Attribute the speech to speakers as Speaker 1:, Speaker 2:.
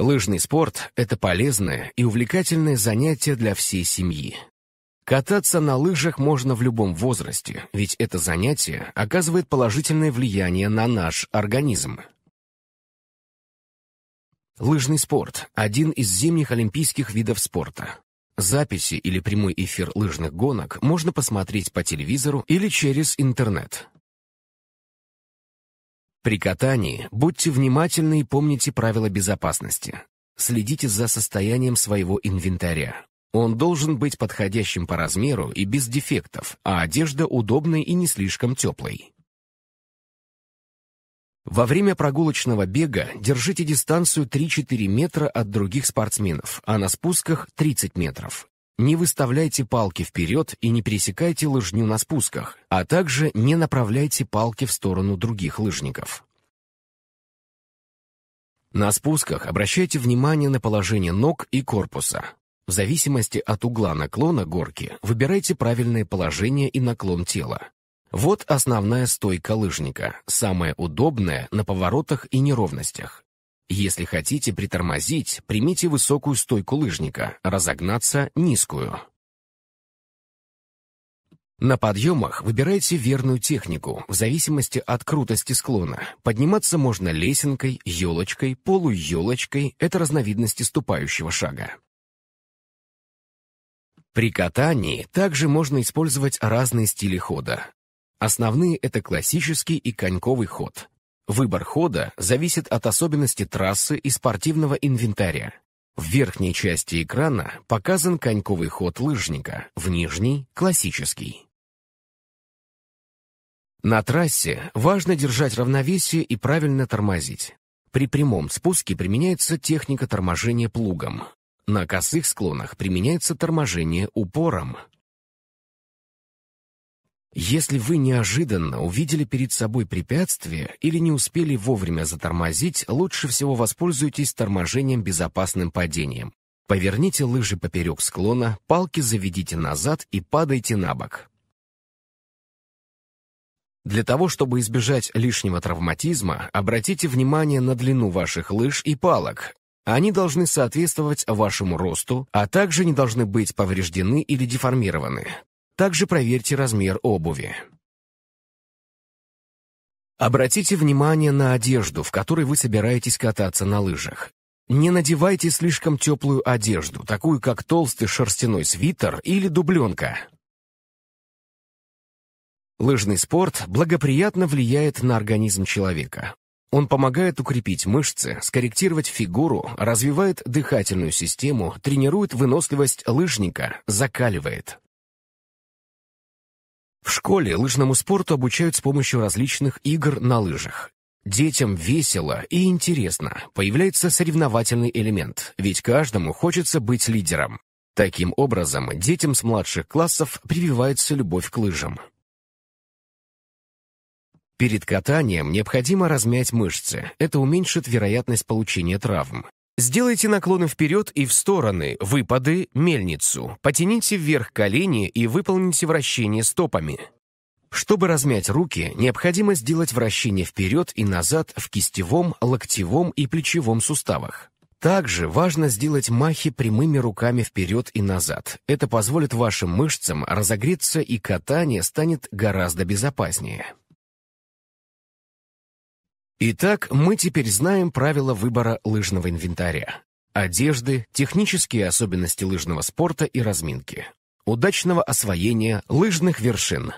Speaker 1: Лыжный спорт — это полезное и увлекательное занятие для всей семьи. Кататься на лыжах можно в любом возрасте, ведь это занятие оказывает положительное влияние на наш организм. Лыжный спорт – один из зимних олимпийских видов спорта. Записи или прямой эфир лыжных гонок можно посмотреть по телевизору или через интернет. При катании будьте внимательны и помните правила безопасности. Следите за состоянием своего инвентаря. Он должен быть подходящим по размеру и без дефектов, а одежда удобной и не слишком теплой. Во время прогулочного бега держите дистанцию 3-4 метра от других спортсменов, а на спусках 30 метров. Не выставляйте палки вперед и не пересекайте лыжню на спусках, а также не направляйте палки в сторону других лыжников. На спусках обращайте внимание на положение ног и корпуса. В зависимости от угла наклона горки выбирайте правильное положение и наклон тела. Вот основная стойка лыжника, самая удобная на поворотах и неровностях. Если хотите притормозить, примите высокую стойку лыжника, разогнаться — низкую. На подъемах выбирайте верную технику в зависимости от крутости склона. Подниматься можно лесенкой, елочкой, полуелочкой — это разновидности ступающего шага. При катании также можно использовать разные стили хода. Основные — это классический и коньковый ход, Выбор хода зависит от особенностей трассы и спортивного инвентаря. В верхней части экрана показан коньковый ход лыжника, в нижней — классический. На трассе важно держать равновесие и правильно тормозить. При прямом спуске применяется техника торможения плугом. На косых склонах применяется торможение упором. Если вы неожиданно увидели перед собой препятствие или не успели вовремя затормозить, лучше всего воспользуйтесь торможением безопасным падением. Поверните лыжи поперек склона, палки заведите назад и падайте на бок. Для того, чтобы избежать лишнего травматизма, обратите внимание на длину ваших лыж и палок. Они должны соответствовать вашему росту, а также не должны быть повреждены или деформированы. Также проверьте размер обуви. Обратите внимание на одежду, в которой вы собираетесь кататься на лыжах. Не надевайте слишком теплую одежду, такую как толстый шерстяной свитер или дубленка. Лыжный спорт благоприятно влияет на организм человека. Он помогает укрепить мышцы, скорректировать фигуру, развивает дыхательную систему, тренирует выносливость лыжника, закаливает. В школе лыжному спорту обучают с помощью различных игр на лыжах. Детям весело и интересно, появляется соревновательный элемент, ведь каждому хочется быть лидером. Таким образом, детям с младших классов прививается любовь к лыжам. Перед катанием необходимо размять мышцы, это уменьшит вероятность получения травм. Сделайте наклоны вперед и в стороны, выпады, мельницу. Потяните вверх колени и выполните вращение стопами. Чтобы размять руки, необходимо сделать вращение вперед и назад в кистевом, локтевом и плечевом суставах. Также важно сделать махи прямыми руками вперед и назад. Это позволит вашим мышцам разогреться и катание станет гораздо безопаснее. Итак, мы теперь знаем правила выбора лыжного инвентаря. Одежды, технические особенности лыжного спорта и разминки. Удачного освоения лыжных вершин!